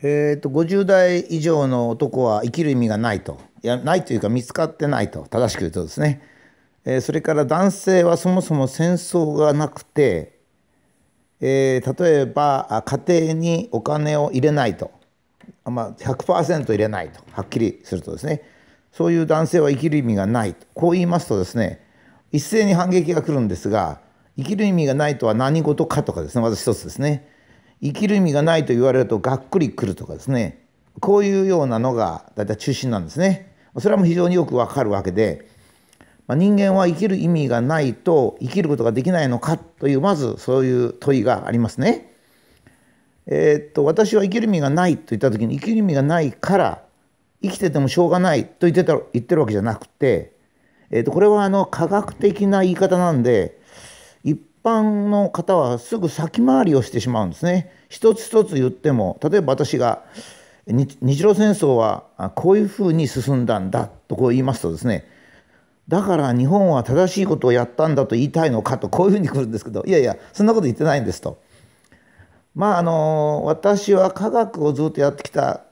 えーと、50代以上の男は生きる意味がないといやないというか見つかってないと正しく言うとですね、えー、それから男性はそもそも戦争がなくて、えー、例えば家庭にお金を入れないと、まあ、100%入れないとはっきりするとですねそういう男性は生きる意味がないとこう言いますとですね一斉に反撃が来るんですが生きる意味がないとは何事かとかですねまず一つですね。生きる意味がないと言われるとがっくりくるとかですねこういうようなのが大体中心なんですねそれはもう非常によくわかるわけで、まあ、人間は生きる意味がないと生きることができないのかというまずそういう問いがありますね。えー、っと私は生きる意味がないと言った時に生きる意味がないから生きててもしょうがないと言ってた言ってるわけじゃなくて、えー、っとこれはあの科学的な言い方なんで般の方はすぐ先回りをしてしまうんですね。一つ一つ言っても例えば私が日露戦争はこういうふうに進んだんだとこう言いますとですねだから日本は正しいことをやったんだと言いたいのかとこういうふうに来るんですけどいやいやそんなこと言ってないんですと。まああの私は科学をずっとやってきた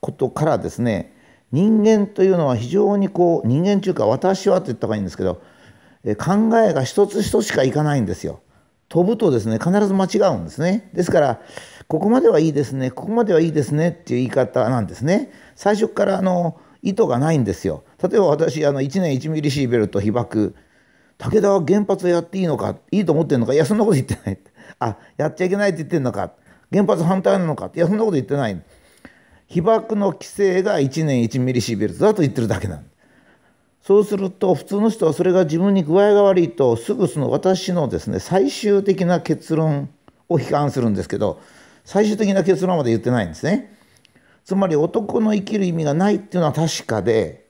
ことからですね人間というのは非常にこう人間というか私はと言った方がいいんですけど考えが一つ一つしかいかないんですよ。飛ぶとですね必ず間違うんですねですからここまではいいですねここまではいいですねっていう言い方なんですね最初からあの意図がないんですよ例えば私あの1年1ミリシーベルト被爆武田は原発をやっていいのかいいと思ってんのかいやそんなこと言ってないあやっちゃいけないって言ってんのか原発反対なのかいやそんなこと言ってない被爆の規制が1年1ミリシーベルトだと言ってるだけなんですそうすると普通の人はそれが自分に具合が悪いとすぐその私のですね最終的な結論を批判するんですけど最終的な結論まで言ってないんですね。つまり男の生きる意味がないっていうのは確かで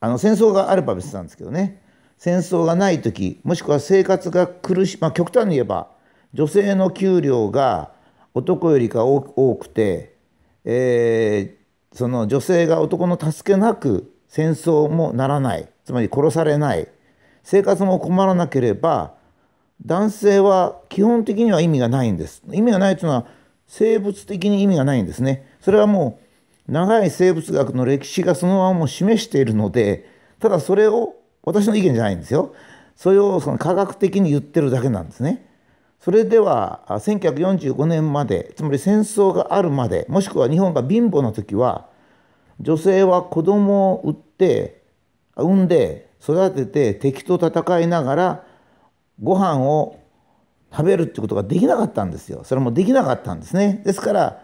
あの戦争があれば別なんですけどね戦争がない時もしくは生活が苦しい、まあ、極端に言えば女性の給料が男よりか多くて、えー、その女性が男の助けなく戦争もならないつまり殺されない生活も困らなければ男性は基本的には意味がないんです意味がないというのは生物的に意味がないんですねそれはもう長い生物学の歴史がそのままも示しているのでただそれを私の意見じゃないんですよそれをその科学的に言ってるだけなんですねそれでは1945年までつまり戦争があるまでもしくは日本が貧乏な時は女性は子供を売って産んで育てて敵と戦いながらご飯を食べるってことができなかったんですよそれもできなかったんですねですから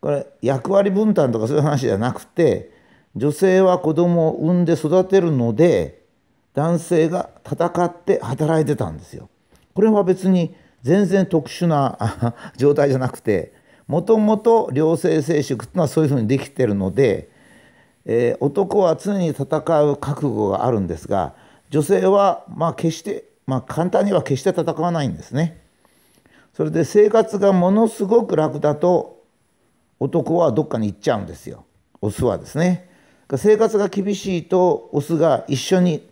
これ役割分担とかそういう話じゃなくて女性は子供を産んで育てるので男性が戦って働いてたんですよこれは別に全然特殊な 状態じゃなくてもともと良性生殖っていうのはそういうふうにできてるのでえー、男は常に戦う覚悟があるんですが女性はまあ決して、まあ、簡単には決して戦わないんですね。それで生活がものすごく楽だと男はどっかに行っちゃうんですよオスはですね。生活が厳しいとオスが一緒に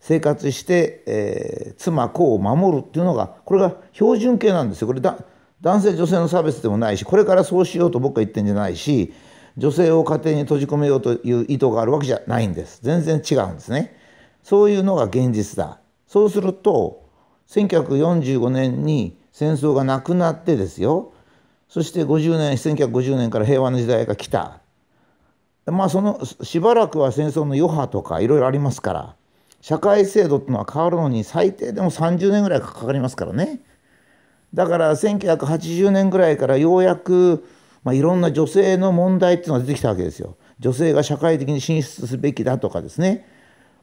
生活して、えー、妻子を守るっていうのがこれが標準形なんですよ。これだ男性女性の差別でもないしこれからそうしようと僕は言ってんじゃないし女性を家庭に閉じ込めようという意図があるわけじゃないんです全然違うんですねそういうのが現実だそうすると1945年に戦争がなくなってですよそして50年1950年から平和の時代が来たまあそのしばらくは戦争の余波とかいろいろありますから社会制度っていうのは変わるのに最低でも30年ぐらいかかりますからねだから1980年ぐらいからようやくまあ、いろんな女性の問題っていうのが出てきたわけですよ。女性が社会的に進出すべきだとかですね、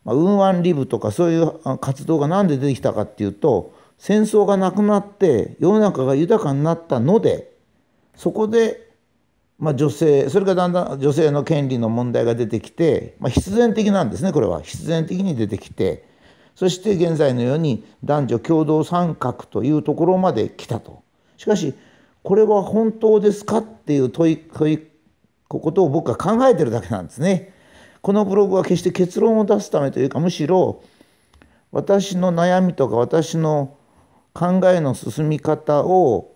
まあ、ウンリブとかそういう活動が何で出てきたかっていうと戦争がなくなって世の中が豊かになったのでそこで、まあ、女性それがだんだん女性の権利の問題が出てきて、まあ、必然的なんですねこれは必然的に出てきてそして現在のように男女共同参画というところまで来たと。しかしこれは本当ですかっていう問い問いことを僕は考えてるだけなんですね。このブログは決して結論を出すためというかむしろ私の悩みとか私の考えの進み方を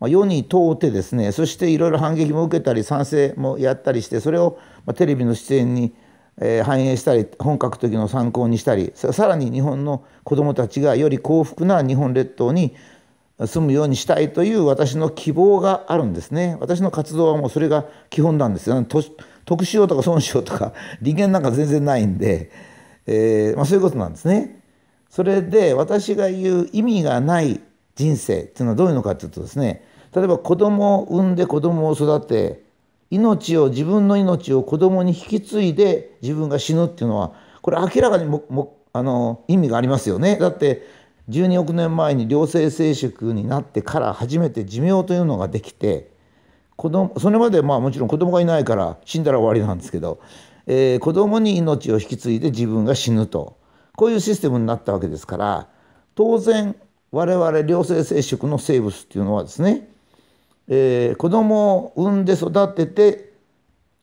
世に問うてですねそしていろいろ反撃も受けたり賛成もやったりしてそれをテレビの出演に反映したり本格的の参考にしたりさらに日本の子どもたちがより幸福な日本列島に住むようにしたいという私の希望があるんですね私の活動はもうそれが基本なんですよ得しようとか損しようとか利権 なんか全然ないんで、えー、まあ、そういうことなんですねそれで私が言う意味がない人生っていうのはどういうのかっていうとですね例えば子供を産んで子供を育て命を自分の命を子供に引き継いで自分が死ぬっていうのはこれ明らかにももあの意味がありますよねだって12億年前に良性生殖になってから初めて寿命というのができて子供それまでまあもちろん子供がいないから死んだら終わりなんですけど、えー、子供に命を引き継いで自分が死ぬとこういうシステムになったわけですから当然我々良性生殖の生物っていうのはですね、えー、子供を産んで育てて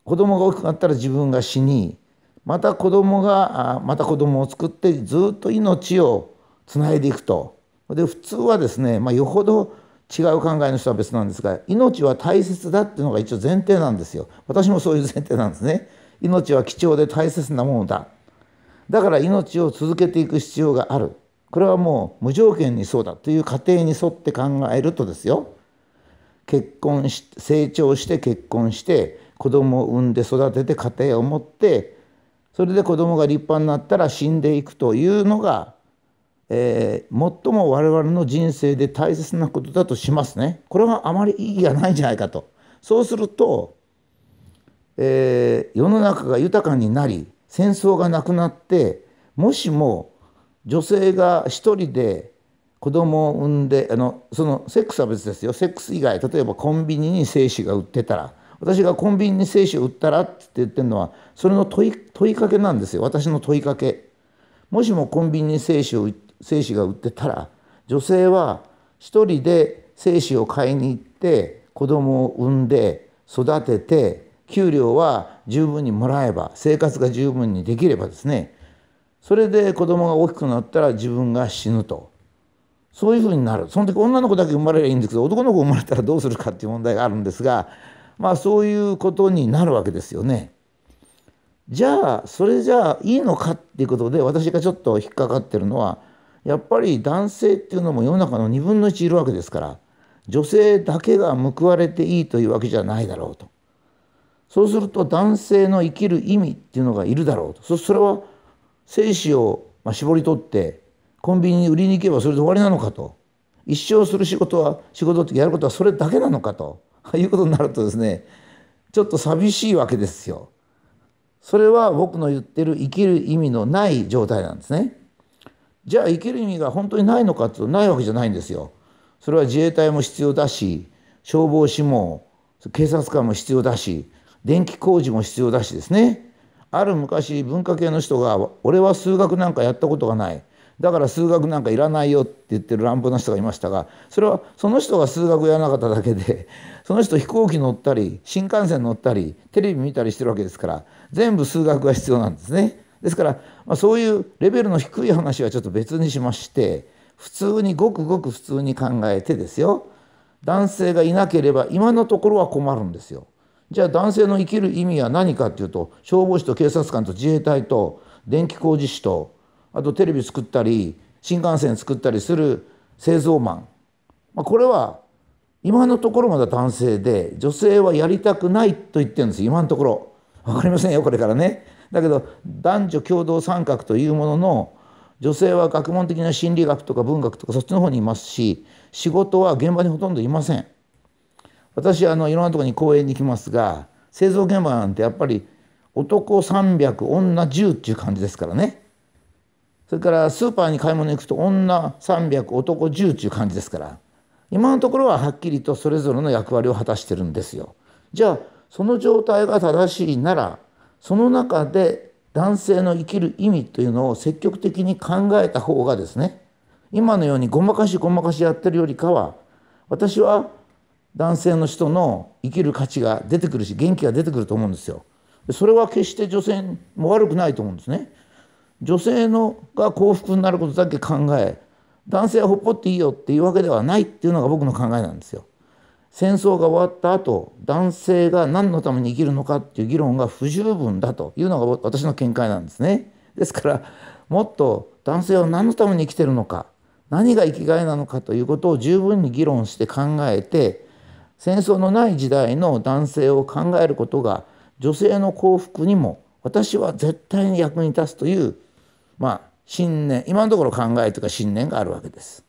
子供が大きくなったら自分が死にまた子供がまた子供を作ってずっと命をつないでいくとで普通はですね、まあ、よほど違う考えの人は別なんですが命は大切だっていうのが一応前提なんですよ私もそういう前提なんですね命は貴重で大切なものだだから命を続けていく必要があるこれはもう無条件にそうだという過程に沿って考えるとですよ結婚し成長して結婚して子供を産んで育てて家庭を持ってそれで子供が立派になったら死んでいくというのがえー、最も我々の人生で大切なことだとしますねこれはあまり意義がないんじゃないかとそうすると、えー、世の中が豊かになり戦争がなくなってもしも女性が一人で子供を産んであのそのセックスは別ですよセックス以外例えばコンビニに精子が売ってたら私がコンビニに精子を売ったらって言ってるのはそれの問いかけなんですよ私の問いかけ。もしもコンビニに精子を売って精子が売ってたら女性は一人で精子を買いに行って子供を産んで育てて給料は十分にもらえば生活が十分にできればですねそれで子供が大きくなったら自分が死ぬとそういうふうになるその時女の子だけ生まれればいいんですけど男の子生まれたらどうするかっていう問題があるんですがまあそういうことになるわけですよね。じゃあそれじゃあいいのかっていうことで私がちょっと引っかかってるのはやっぱり男性っていうのも世の中の2分の1いるわけですから女性だけが報われていいというわけじゃないだろうとそうすると男性の生きる意味っていうのがいるだろうとそれは精子を絞り取ってコンビニに売りに行けばそれで終わりなのかと一生する仕事は仕事ってやることはそれだけなのかということになるとですねちょっと寂しいわけですよ。それは僕の言ってる生きる意味のない状態なんですね。じゃあ生きる意味が本当にないのかとないわけじゃないんですよ。それは自衛隊も必要だし消防士も警察官も必要だし電気工事も必要だしですねある昔文化系の人が「俺は数学なんかやったことがない」だから数学なんかいらないよって言ってる乱暴な人がいましたがそれはその人が数学やらなかっただけで その人飛行機乗ったり新幹線乗ったりテレビ見たりしてるわけですから全部数学が必要なんですね。ですから、まあ、そういうレベルの低い話はちょっと別にしまして普通にごくごく普通に考えてですよ男性がいなければ今のところは困るんですよ。じゃあ男性の生きる意味は何かっていうと消防士と警察官と自衛隊と電気工事士とあとテレビ作ったり新幹線作ったりする製造マン、まあ、これは今のところまだ男性で女性はやりたくないと言ってるんです今のところ分かりませんよこれからね。だけど男女共同参画というものの女性は学問的な心理学とか文学とかそっちの方にいますし仕事は現場にほとんどいません私あのいろんなところに講演に行きますが製造現場なんてやっぱり男300女10っていう感じですからねそれからスーパーに買い物行くと女300男10っていう感じですから今のところははっきりとそれぞれの役割を果たしてるんですよじゃあその状態が正しいならその中で男性の生きる意味というのを積極的に考えた方がですね今のようにごまかしごまかしやってるよりかは私は男性の人の生きる価値が出てくるし元気が出てくると思うんですよ。それは決して女性も悪くないと思うんですね。女性のが幸福になることだけ考え男性はほっぽっていいよっていうわけではないっていうのが僕の考えなんですよ。戦争が終わった後男性が何のために生きるのかっていう議論が不十分だというのが私の見解なんですね。ですからもっと男性は何のために生きてるのか何が生きがいなのかということを十分に議論して考えて戦争のない時代の男性を考えることが女性の幸福にも私は絶対に役に立つというまあ信念今のところ考えというか信念があるわけです。